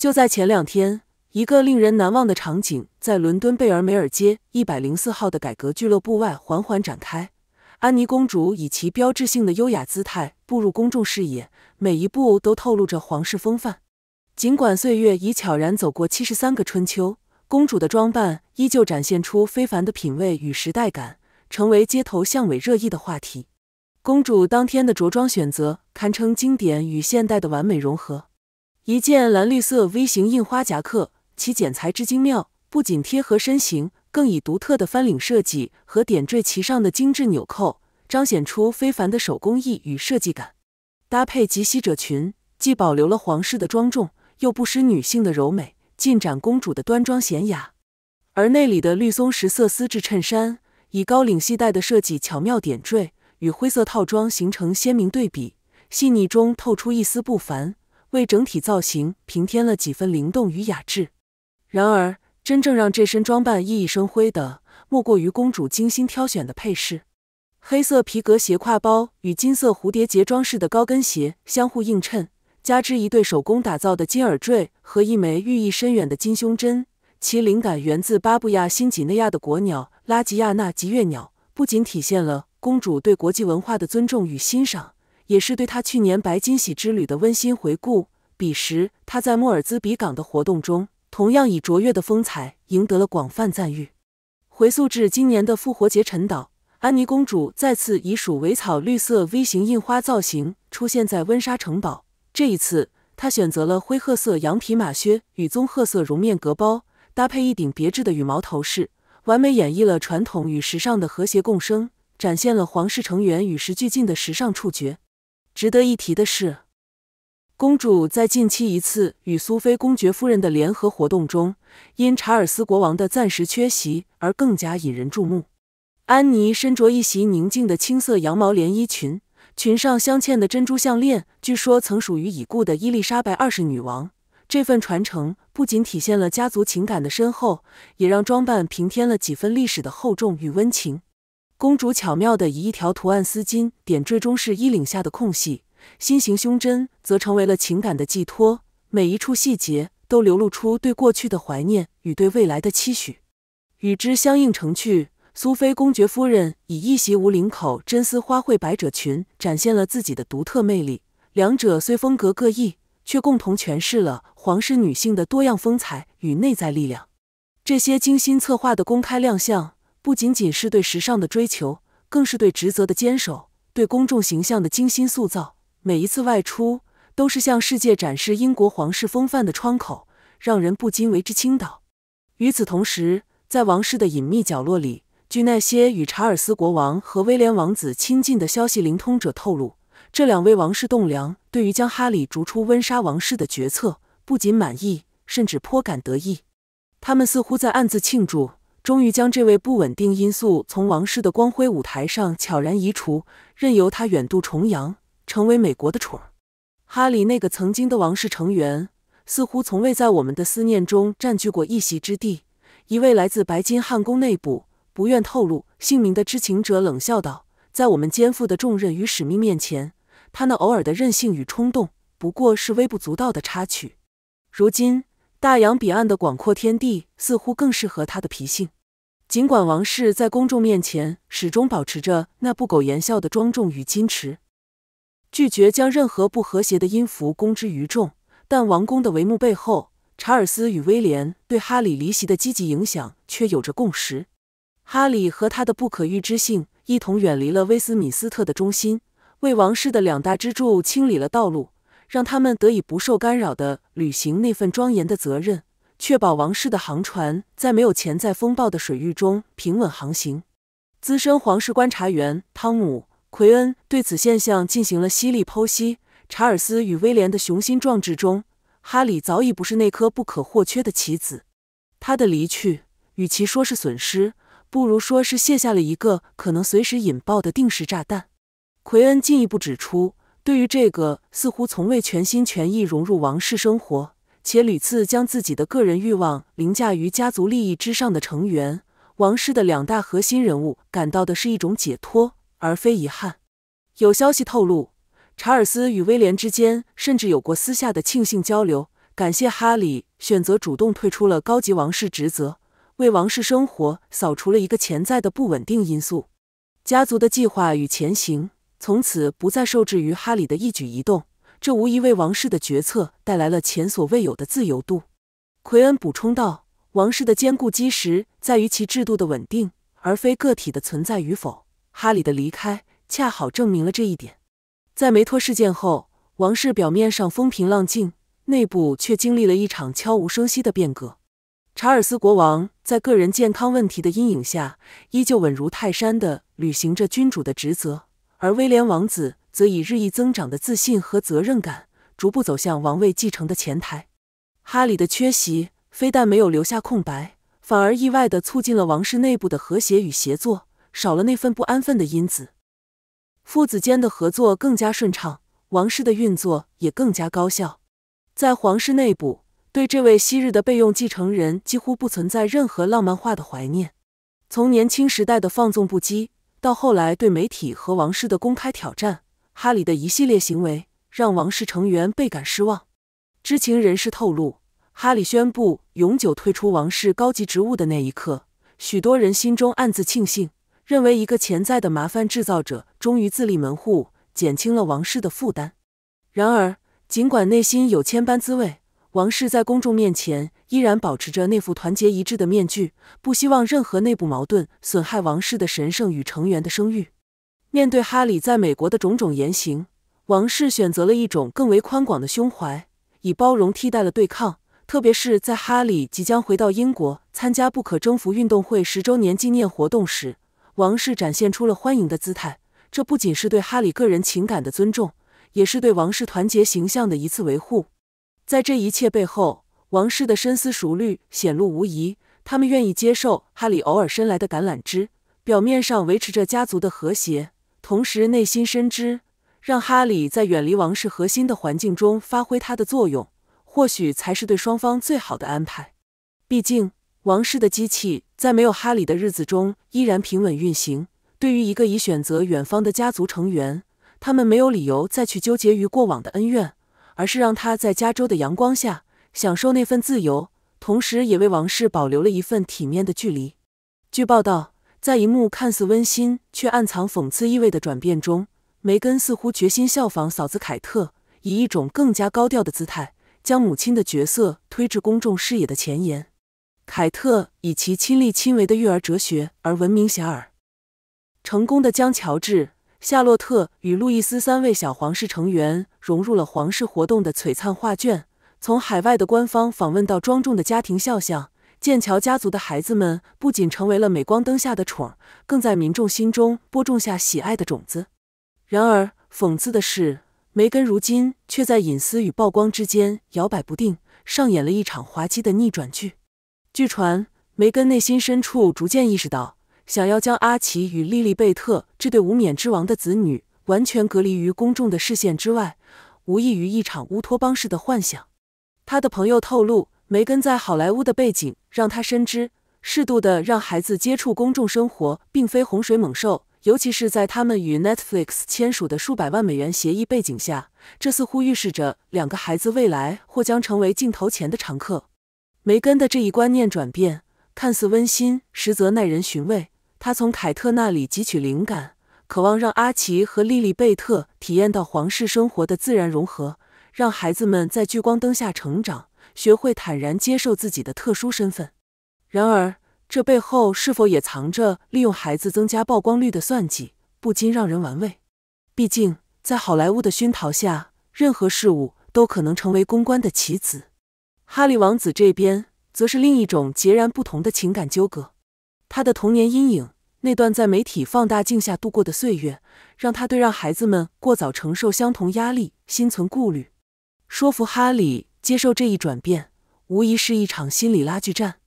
就在前两天，一个令人难忘的场景在伦敦贝尔梅尔街一百零四号的改革俱乐部外缓缓展开。安妮公主以其标志性的优雅姿态步入公众视野，每一步都透露着皇室风范。尽管岁月已悄然走过七十三个春秋，公主的装扮依旧展现出非凡的品味与时代感，成为街头巷尾热议的话题。公主当天的着装选择堪称经典与现代的完美融合。一件蓝绿色 V 型印花夹克，其剪裁之精妙，不仅贴合身形，更以独特的翻领设计和点缀其上的精致纽扣，彰显出非凡的手工艺与设计感。搭配及膝褶裙，既保留了皇室的庄重，又不失女性的柔美，尽展公主的端庄娴雅。而内里的绿松石色丝质衬衫，以高领系带的设计巧妙点缀，与灰色套装形成鲜明对比，细腻中透出一丝不凡。为整体造型平添了几分灵动与雅致。然而，真正让这身装扮熠熠生辉的，莫过于公主精心挑选的配饰：黑色皮革斜挎包与金色蝴蝶结装饰的高跟鞋相互映衬，加之一对手工打造的金耳坠和一枚寓意深远的金胸针，其灵感源自巴布亚新几内亚的国鸟拉吉亚纳吉月鸟，不仅体现了公主对国际文化的尊重与欣赏。也是对她去年白金禧之旅的温馨回顾。彼时，她在莫尔兹比港的活动中，同样以卓越的风采赢得了广泛赞誉。回溯至今年的复活节晨岛，安妮公主再次以鼠尾草绿色 V 型印花造型出现在温莎城堡。这一次，她选择了灰褐色羊皮马靴与棕褐色绒面格包，搭配一顶别致的羽毛头饰，完美演绎了传统与时尚的和谐共生，展现了皇室成员与时俱进的时尚触觉。值得一提的是，公主在近期一次与苏菲公爵夫人的联合活动中，因查尔斯国王的暂时缺席而更加引人注目。安妮身着一袭宁静的青色羊毛连衣裙，裙上镶嵌的珍珠项链据说曾属于已故的伊丽莎白二世女王。这份传承不仅体现了家族情感的深厚，也让装扮平添了几分历史的厚重与温情。公主巧妙地以一条图案丝巾点缀中式衣领下的空隙，心形胸针则成为了情感的寄托，每一处细节都流露出对过去的怀念与对未来的期许。与之相应成趣，苏菲公爵夫人以一袭无领口真丝花卉百褶裙展现了自己的独特魅力。两者虽风格各异，却共同诠释了皇室女性的多样风采与内在力量。这些精心策划的公开亮相。不仅仅是对时尚的追求，更是对职责的坚守，对公众形象的精心塑造。每一次外出，都是向世界展示英国皇室风范的窗口，让人不禁为之倾倒。与此同时，在王室的隐秘角落里，据那些与查尔斯国王和威廉王子亲近的消息灵通者透露，这两位王室栋梁对于将哈里逐出温莎王室的决策不仅满意，甚至颇感得意。他们似乎在暗自庆祝。终于将这位不稳定因素从王室的光辉舞台上悄然移除，任由他远渡重洋，成为美国的宠。儿。哈里，那个曾经的王室成员，似乎从未在我们的思念中占据过一席之地。一位来自白金汉宫内部、不愿透露姓名的知情者冷笑道：“在我们肩负的重任与使命面前，他那偶尔的任性与冲动，不过是微不足道的插曲。如今。”大洋彼岸的广阔天地似乎更适合他的脾性。尽管王室在公众面前始终保持着那不苟言笑的庄重与矜持，拒绝将任何不和谐的音符公之于众，但王宫的帷幕背后，查尔斯与威廉对哈里离席的积极影响却有着共识。哈里和他的不可预知性一同远离了威斯敏斯特的中心，为王室的两大支柱清理了道路。让他们得以不受干扰地履行那份庄严的责任，确保王室的航船在没有潜在风暴的水域中平稳航行。资深皇室观察员汤姆·奎恩对此现象进行了犀利剖析。查尔斯与威廉的雄心壮志中，哈里早已不是那颗不可或缺的棋子。他的离去，与其说是损失，不如说是卸下了一个可能随时引爆的定时炸弹。奎恩进一步指出。对于这个似乎从未全心全意融入王室生活，且屡次将自己的个人欲望凌驾于家族利益之上的成员，王室的两大核心人物感到的是一种解脱，而非遗憾。有消息透露，查尔斯与威廉之间甚至有过私下的庆幸交流，感谢哈里选择主动退出了高级王室职责，为王室生活扫除了一个潜在的不稳定因素。家族的计划与前行。从此不再受制于哈里的一举一动，这无疑为王室的决策带来了前所未有的自由度。奎恩补充道：“王室的坚固基石在于其制度的稳定，而非个体的存在与否。哈里的离开恰好证明了这一点。”在梅托事件后，王室表面上风平浪静，内部却经历了一场悄无声息的变革。查尔斯国王在个人健康问题的阴影下，依旧稳如泰山的履行着君主的职责。而威廉王子则以日益增长的自信和责任感，逐步走向王位继承的前台。哈里的缺席非但没有留下空白，反而意外的促进了王室内部的和谐与协作，少了那份不安分的因子，父子间的合作更加顺畅，王室的运作也更加高效。在皇室内部，对这位昔日的备用继承人几乎不存在任何浪漫化的怀念，从年轻时代的放纵不羁。到后来，对媒体和王室的公开挑战，哈里的一系列行为让王室成员倍感失望。知情人士透露，哈里宣布永久退出王室高级职务的那一刻，许多人心中暗自庆幸，认为一个潜在的麻烦制造者终于自立门户，减轻了王室的负担。然而，尽管内心有千般滋味。王室在公众面前依然保持着那副团结一致的面具，不希望任何内部矛盾损害王室的神圣与成员的声誉。面对哈里在美国的种种言行，王室选择了一种更为宽广的胸怀，以包容替代了对抗。特别是在哈里即将回到英国参加不可征服运动会十周年纪念活动时，王室展现出了欢迎的姿态。这不仅是对哈里个人情感的尊重，也是对王室团结形象的一次维护。在这一切背后，王室的深思熟虑显露无疑。他们愿意接受哈里偶尔伸来的橄榄枝，表面上维持着家族的和谐，同时内心深知，让哈里在远离王室核心的环境中发挥他的作用，或许才是对双方最好的安排。毕竟，王室的机器在没有哈里的日子中依然平稳运行。对于一个已选择远方的家族成员，他们没有理由再去纠结于过往的恩怨。而是让他在加州的阳光下享受那份自由，同时也为王室保留了一份体面的距离。据报道，在一幕看似温馨却暗藏讽刺意味的转变中，梅根似乎决心效仿嫂子凯特，以一种更加高调的姿态，将母亲的角色推至公众视野的前沿。凯特以其亲力亲为的育儿哲学而闻名遐迩，成功的将乔治。夏洛特与路易斯三位小皇室成员融入了皇室活动的璀璨画卷，从海外的官方访问到庄重的家庭肖像，剑桥家族的孩子们不仅成为了镁光灯下的宠儿，更在民众心中播种下喜爱的种子。然而，讽刺的是，梅根如今却在隐私与曝光之间摇摆不定，上演了一场滑稽的逆转剧。据传，梅根内心深处逐渐意识到。想要将阿奇与莉莉贝特这对无冕之王的子女完全隔离于公众的视线之外，无异于一场乌托邦式的幻想。他的朋友透露，梅根在好莱坞的背景让他深知，适度的让孩子接触公众生活并非洪水猛兽，尤其是在他们与 Netflix 签署的数百万美元协议背景下，这似乎预示着两个孩子未来或将成为镜头前的常客。梅根的这一观念转变看似温馨，实则耐人寻味。他从凯特那里汲取灵感，渴望让阿奇和莉莉贝特体验到皇室生活的自然融合，让孩子们在聚光灯下成长，学会坦然接受自己的特殊身份。然而，这背后是否也藏着利用孩子增加曝光率的算计，不禁让人玩味。毕竟，在好莱坞的熏陶下，任何事物都可能成为公关的棋子。哈利王子这边，则是另一种截然不同的情感纠葛。他的童年阴影，那段在媒体放大镜下度过的岁月，让他对让孩子们过早承受相同压力心存顾虑。说服哈里接受这一转变，无疑是一场心理拉锯战。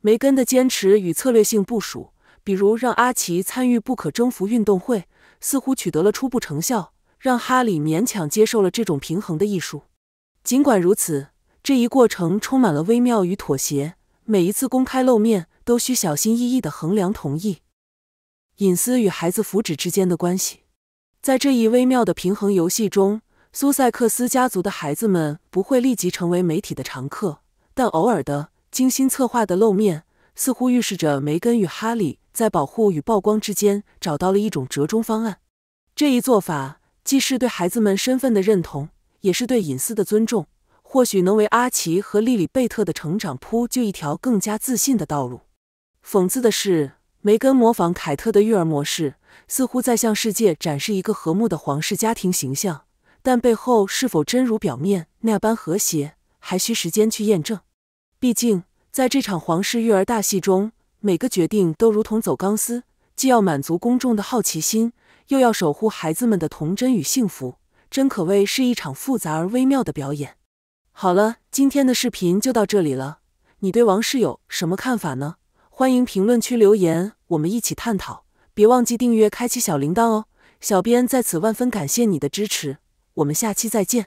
梅根的坚持与策略性部署，比如让阿奇参与不可征服运动会，似乎取得了初步成效，让哈里勉强接受了这种平衡的艺术。尽管如此，这一过程充满了微妙与妥协。每一次公开露面。都需小心翼翼地衡量同意隐私与孩子福祉之间的关系，在这一微妙的平衡游戏中，苏塞克斯家族的孩子们不会立即成为媒体的常客，但偶尔的精心策划的露面似乎预示着梅根与哈利在保护与曝光之间找到了一种折中方案。这一做法既是对孩子们身份的认同，也是对隐私的尊重，或许能为阿奇和莉莉贝特的成长铺就一条更加自信的道路。讽刺的是，梅根模仿凯特的育儿模式，似乎在向世界展示一个和睦的皇室家庭形象。但背后是否真如表面那般和谐，还需时间去验证。毕竟，在这场皇室育儿大戏中，每个决定都如同走钢丝，既要满足公众的好奇心，又要守护孩子们的童真与幸福，真可谓是一场复杂而微妙的表演。好了，今天的视频就到这里了。你对王室有什么看法呢？欢迎评论区留言，我们一起探讨。别忘记订阅、开启小铃铛哦！小编在此万分感谢你的支持，我们下期再见。